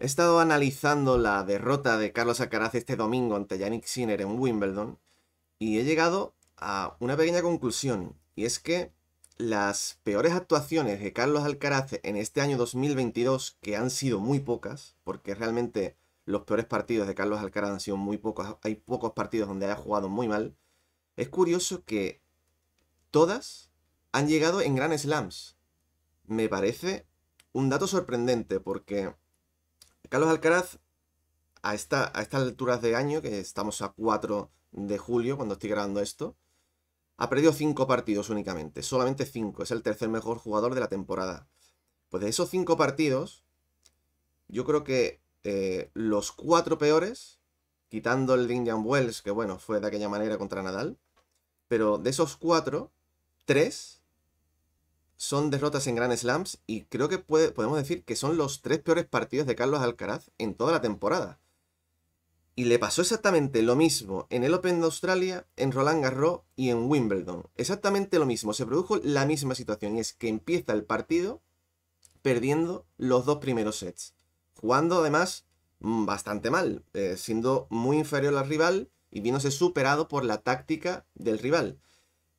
He estado analizando la derrota de Carlos Alcaraz este domingo ante Yannick Sinner en Wimbledon y he llegado a una pequeña conclusión y es que las peores actuaciones de Carlos Alcaraz en este año 2022, que han sido muy pocas, porque realmente los peores partidos de Carlos Alcaraz han sido muy pocos, hay pocos partidos donde haya jugado muy mal, es curioso que todas han llegado en Grand Slams. Me parece un dato sorprendente porque Carlos Alcaraz, a, estas alturas de año, que estamos a 4 de julio cuando estoy grabando esto, ha perdido 5 partidos únicamente, solamente 5, es el tercer mejor jugador de la temporada. Pues de esos 5 partidos, yo creo que eh, los 4 peores, quitando el de Wells, que bueno, fue de aquella manera contra Nadal, pero de esos 4, 3 son derrotas en Grand Slams y creo que podemos decir que son los tres peores partidos de Carlos Alcaraz en toda la temporada. Y le pasó exactamente lo mismo en el Open de Australia, en Roland Garros y en Wimbledon. Exactamente lo mismo, se produjo la misma situación es que empieza el partido perdiendo los dos primeros sets, jugando además mm, bastante mal, eh, siendo muy inferior al rival y viéndose superado por la táctica del rival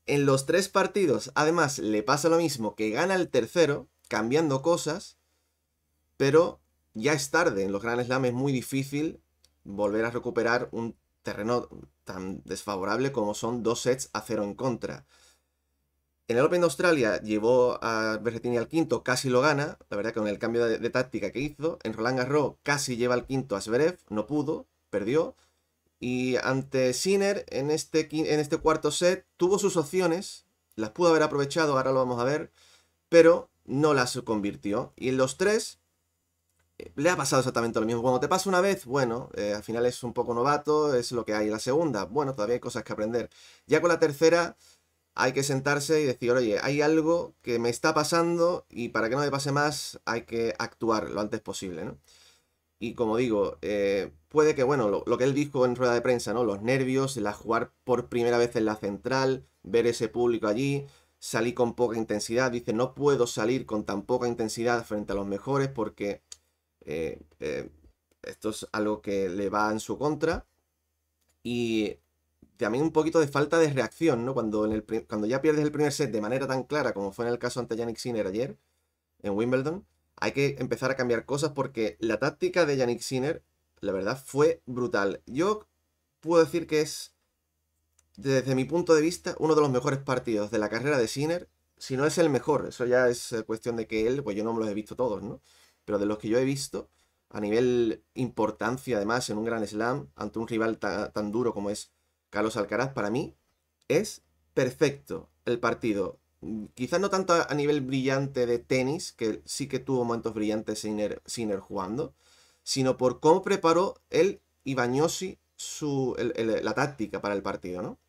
en los tres partidos, además, le pasa lo mismo, que gana el tercero, cambiando cosas, pero ya es tarde. En los grandes Slam es muy difícil volver a recuperar un terreno tan desfavorable como son dos sets a cero en contra. En el Open de Australia llevó a Berrettini al quinto, casi lo gana, la verdad con el cambio de, táctica que hizo. En Roland Garros casi lleva al quinto a Zverev, no pudo, perdió. Y ante Sinner, en este, en este cuarto set, tuvo sus opciones, las pudo haber aprovechado, ahora lo vamos a ver, pero no las convirtió. Y en los tres eh, le ha pasado exactamente lo mismo. Cuando te pasa una vez, bueno, eh, al final es un poco novato, es lo que hay. La segunda, bueno, todavía hay cosas que aprender. Ya con la tercera, hay que sentarse y decir, oye, hay algo que me está pasando y para que no me pase más hay que actuar lo antes posible, ¿no? y como digo, eh, puede que, bueno, lo, que él dijo en rueda de prensa, ¿no? Los nervios, la jugar por primera vez en la central, ver ese público allí, salir con poca intensidad. Dice, no puedo salir con tan poca intensidad frente a los mejores porque eh, eh, esto es algo que le va en su contra. Y también un poquito de falta de reacción, ¿no? Cuando, cuando ya pierdes el primer set de manera tan clara como fue en el caso ante Yannick Sinner ayer, en Wimbledon hay que empezar a cambiar cosas porque la táctica de Yannick Sinner, la verdad, fue brutal. Yo puedo decir que es, desde mi punto de vista, uno de los mejores partidos de la carrera de Sinner. Si no es el mejor, eso ya es eh, cuestión de que él, pues yo no me los he visto todos, ¿no? Pero de los que yo he visto, a nivel importancia, además, en un gran slam, ante un rival tan duro como es Carlos Alcaraz, para mí es perfecto el partido quizás no tanto a nivel brillante de tenis, que sí que tuvo momentos brillantes Sinner, Sinner jugando, sino por cómo preparó él y Bagnosi su, la táctica para el partido, ¿no?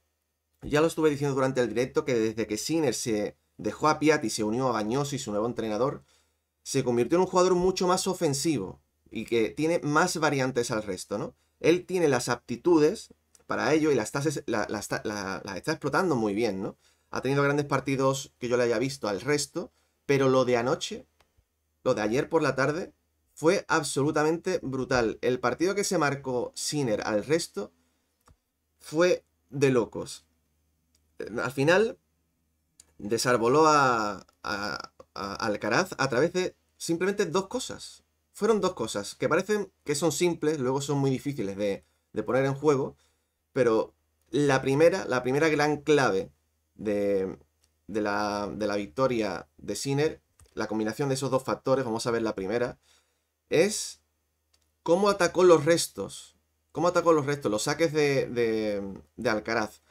Ya lo estuve diciendo durante el directo que desde que Sinner se dejó a Piatti y se unió a Bagnosi, su nuevo entrenador, se convirtió en un jugador mucho más ofensivo y que tiene más variantes al resto, ¿no? Él tiene las aptitudes para ello y las, está está explotando muy bien, ¿no? ha tenido grandes partidos que yo le haya visto al resto, pero lo de anoche, lo de ayer por la tarde, fue absolutamente brutal. El partido que se marcó Sinner al resto fue de locos. Eh, al final, desarboló a, Alcaraz a través de simplemente dos cosas. Fueron dos cosas que parecen que son simples, luego son muy difíciles de, de poner en juego, pero la primera, la primera gran clave de, la, victoria de Sinner, la combinación de esos dos factores, vamos a ver la primera, es cómo atacó los restos. ¿Cómo atacó los restos? Los saques de, de, Alcaraz.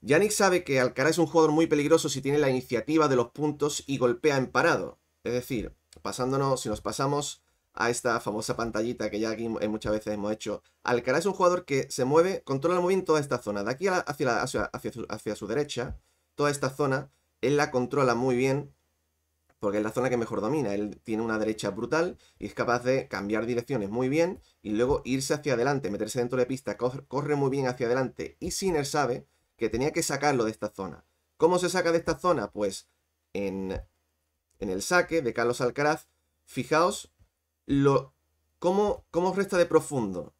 Yannick sabe que Alcaraz es un jugador muy peligroso si tiene la iniciativa de los puntos y golpea en parado. Es decir, pasándonos, si nos pasamos a esta famosa pantallita que ya aquí muchas veces hemos hecho, Alcaraz es un jugador que se mueve, controla el movimiento de esta zona, de aquí hacia, hacia, hacia su derecha, toda esta zona, él la controla muy bien porque es la zona que mejor domina. Él tiene una derecha brutal y es capaz de cambiar direcciones muy bien y luego irse hacia adelante, meterse dentro de pista, corre muy bien hacia adelante. Y él sabe que tenía que sacarlo de esta zona. ¿Cómo se saca de esta zona? Pues en, en el saque de Carlos Alcaraz, fijaos lo, cómo, cómo resta de profundo.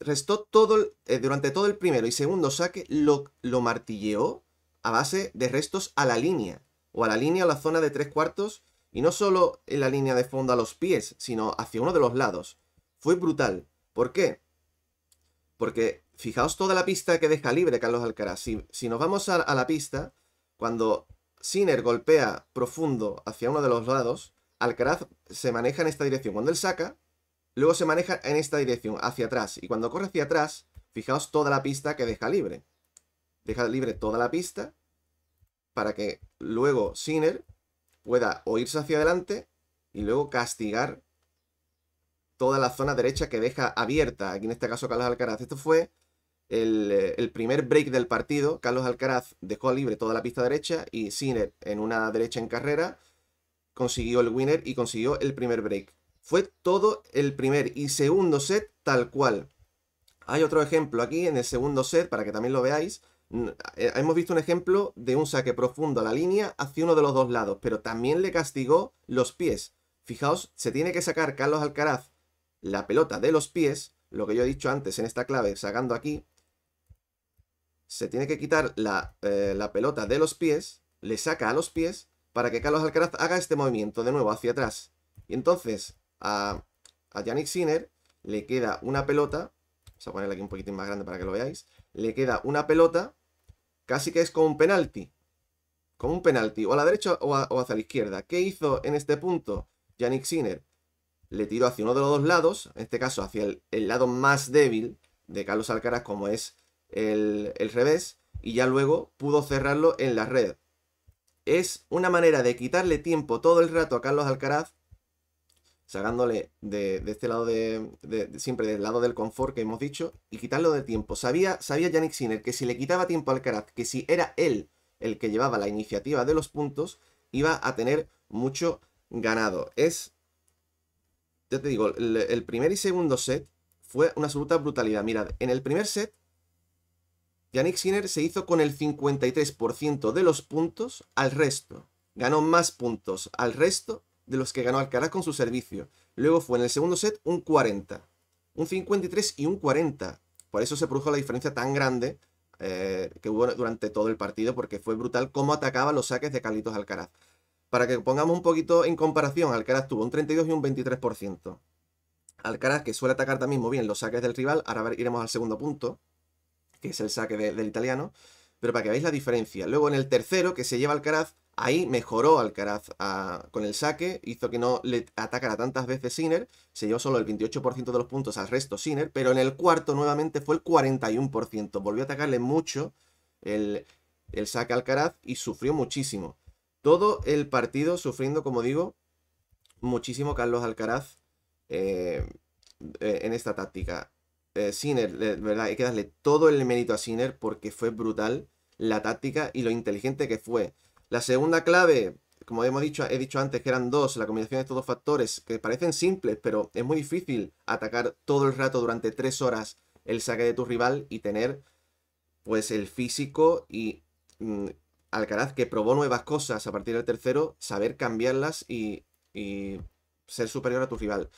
Restó todo, eh, durante todo el primero y segundo saque, lo, lo martilleó a base de restos a la línea, o a la línea o la zona de tres cuartos, y no solo en la línea de fondo a los pies, sino hacia uno de los lados. Fue brutal. ¿Por qué? Porque fijaos toda la pista que deja libre Carlos Alcaraz. Si, si nos vamos a, a, la pista, cuando Sinner golpea profundo hacia uno de los lados, Alcaraz se maneja en esta dirección. Cuando él saca, luego se maneja en esta dirección, hacia atrás. Y cuando corre hacia atrás, fijaos toda la pista que deja libre deja libre toda la pista para que luego Sinner pueda oírse hacia adelante y luego castigar toda la zona derecha que deja abierta. Aquí en este caso Carlos Alcaraz. Esto fue el, eh, el, primer break del partido. Carlos Alcaraz dejó libre toda la pista derecha y Sinner en una derecha en carrera consiguió el winner y consiguió el primer break. Fue todo el primer y segundo set tal cual. Hay otro ejemplo aquí en el segundo set para que también lo veáis. Eh, hemos visto un ejemplo de un saque profundo a la línea hacia uno de los dos lados, pero también le castigó los pies. Fijaos, se tiene que sacar Carlos Alcaraz la pelota de los pies, lo que yo he dicho antes en esta clave, sacando aquí. Se tiene que quitar la, eh, pelota de los pies, le saca a los pies, para que Carlos Alcaraz haga este movimiento de nuevo hacia atrás. Y entonces a, a Yannick Sinner le queda una pelota, vamos a ponerla aquí un poquitín más grande para que lo veáis, le queda una pelota Casi que es como un penalti. Como un penalti. O a la derecha o, hacia la izquierda. ¿Qué hizo en este punto Yannick Sinner? Le tiró hacia uno de los dos lados. En este caso hacia el, lado más débil de Carlos Alcaraz como es el revés. Y ya luego pudo cerrarlo en la red. Es una manera de quitarle tiempo todo el rato a Carlos Alcaraz sacándole de, este lado de, siempre del lado del confort que hemos dicho y quitarlo de tiempo. Sabía, sabía Yannick Sinner que si le quitaba tiempo al Karat, que si era él el que llevaba la iniciativa de los puntos, iba a tener mucho ganado. Es, ya te digo, el, primer y segundo set fue una absoluta brutalidad. Mirad, en el primer set Yannick Sinner se hizo con el 53% de los puntos al resto. Ganó más puntos al resto de los que ganó Alcaraz con su servicio. Luego fue en el segundo set un 40, un 53 y un 40. Por eso se produjo la diferencia tan grande eh, que hubo durante todo el partido, porque fue brutal cómo atacaba los saques de Carlitos Alcaraz. Para que pongamos un poquito en comparación, Alcaraz tuvo un 32 y un 23%. Alcaraz, que suele atacar también muy bien los saques del rival, ahora iremos al segundo punto, que es el saque del italiano, pero para que veáis la diferencia. Luego en el tercero, que se lleva Alcaraz, ahí mejoró Alcaraz ah, con el saque, hizo que no le atacara tantas veces Sinner, se llevó solo el 28% de los puntos al resto Sinner, pero en el cuarto nuevamente fue el 41%, volvió a atacarle mucho el, el saque Alcaraz y sufrió muchísimo. Todo el partido sufriendo, como digo, muchísimo Carlos Alcaraz eh, eh, en esta táctica. Eh, Sinner, verdad, hay que darle todo el mérito a Sinner porque fue brutal la táctica y lo inteligente que fue. La segunda clave, como hemos dicho, he dicho antes que eran dos, la combinación de estos dos factores, que parecen simples, pero es muy difícil atacar todo el rato durante tres horas el saque de tu rival y tener pues el físico y mm, Alcaraz que probó nuevas cosas a partir del tercero, saber cambiarlas y, ser superior a tu rival.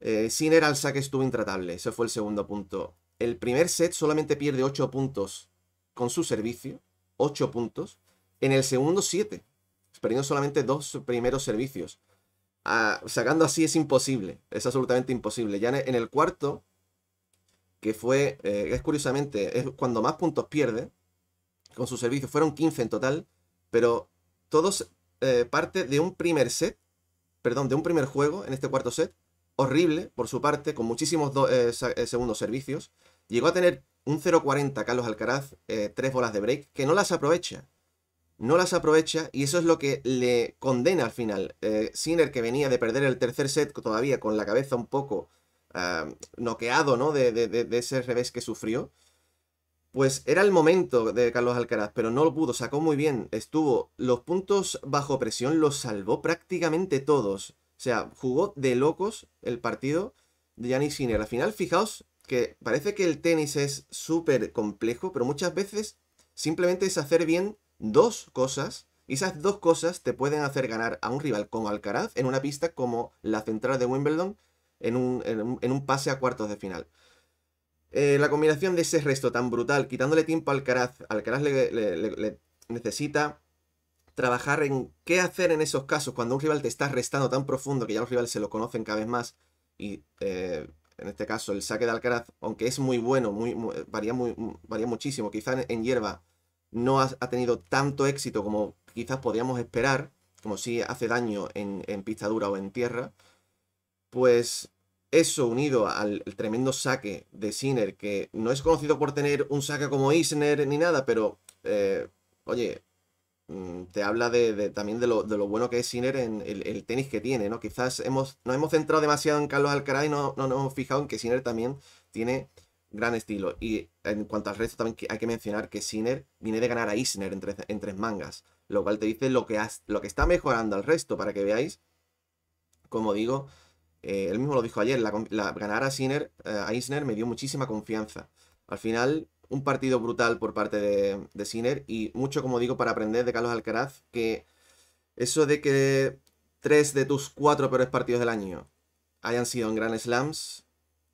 Eh, sin era el saque estuvo intratable, ese fue el segundo punto. El primer set solamente pierde 8 puntos con su servicio, 8 puntos. En el segundo, 7, perdiendo solamente dos primeros servicios. Ah, sacando así es imposible, es absolutamente imposible. Ya en el cuarto, que fue, eh, es curiosamente, es cuando más puntos pierde con su servicio, fueron 15 en total, pero todos eh, parte de un primer set, perdón, de un primer juego en este cuarto set, horrible por su parte, con muchísimos eh, segundos servicios, Llegó a tener un 0-40 Carlos Alcaraz, eh, tres bolas de break, que no las aprovecha. No las aprovecha y eso es lo que le condena al final. Siner eh, Sinner, que venía de perder el tercer set todavía con la cabeza un poco ah, noqueado ¿no? De, ese revés que sufrió, pues era el momento de Carlos Alcaraz, pero no lo pudo, sacó muy bien, estuvo. Los puntos bajo presión los salvó prácticamente todos. O sea, jugó de locos el partido de Yannick Sinner. Al final, fijaos que parece que el tenis es súper complejo, pero muchas veces simplemente es hacer bien dos cosas y esas dos cosas te pueden hacer ganar a un rival como Alcaraz en una pista como la central de Wimbledon en un, pase a cuartos de final. Eh, la combinación de ese resto tan brutal, quitándole tiempo a Alcaraz, Alcaraz le, necesita trabajar en qué hacer en esos casos cuando un rival te está restando tan profundo que ya los rivales se lo conocen cada vez más y eh, en este caso el saque de Alcaraz, aunque es muy bueno, varía, varía muchísimo, quizás en, hierba no ha, tenido tanto éxito como quizás podíamos esperar, como si hace daño en, en pista dura o en tierra, pues eso unido al tremendo saque de Sinner, que no es conocido por tener un saque como Isner ni nada, pero, eh, oye, Mm, te habla de, también de lo, bueno que es Sinner en el, tenis que tiene, ¿no? Quizás hemos, nos hemos centrado demasiado en Carlos Alcaraz y no, nos hemos fijado en que Sinner también tiene gran estilo. Y en cuanto al resto, también hay que mencionar que Sinner viene de ganar a Isner en tres, mangas, lo cual te dice lo que, lo que está mejorando al resto, para que veáis, como digo, eh, él mismo lo dijo ayer, la, ganar a Sinner, eh, a Isner me dio muchísima confianza. Al final, un partido brutal por parte de, de Sinner y mucho, como digo, para aprender de Carlos Alcaraz, que eso de que tres de tus cuatro peores partidos del año hayan sido en Grand Slams,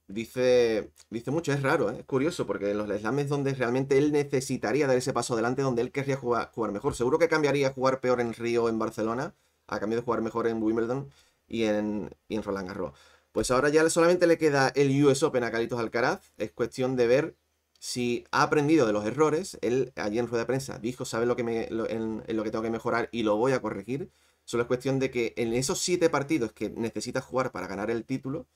dice, dice mucho, es raro, ¿eh? es curioso, porque en los slams es donde realmente él necesitaría dar ese paso adelante, donde él querría jugar, mejor. Seguro que cambiaría a jugar peor en Río o en Barcelona, a cambio de jugar mejor en Wimbledon y en, y en Roland Garros. Pues ahora ya solamente le queda el US Open a Carlos Alcaraz, es cuestión de ver si ha aprendido de los errores, él allí en rueda de prensa dijo, sabe lo que me, en, lo que tengo que mejorar y lo voy a corregir. Solo es cuestión de que en esos siete partidos que necesita jugar para ganar el título,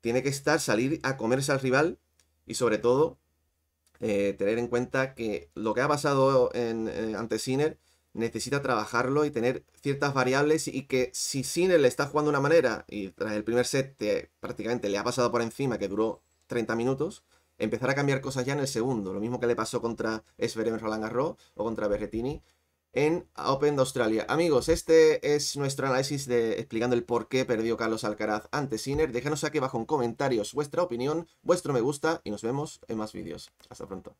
tiene que estar, salir a comerse al rival y sobre todo eh, tener en cuenta que lo que ha pasado eh, ante Sinner necesita trabajarlo y tener ciertas variables y que si Sinner le está jugando de una manera y tras el primer set prácticamente le ha pasado por encima que duró 30 minutos, empezar a cambiar cosas ya en el segundo, lo mismo que le pasó contra Sverem Roland o contra Berretini en Open de Australia. Amigos, este es nuestro análisis de explicando el por qué perdió Carlos Alcaraz ante Sinner. Déjanos aquí abajo en comentarios vuestra opinión, vuestro me gusta y nos vemos en más vídeos. Hasta pronto.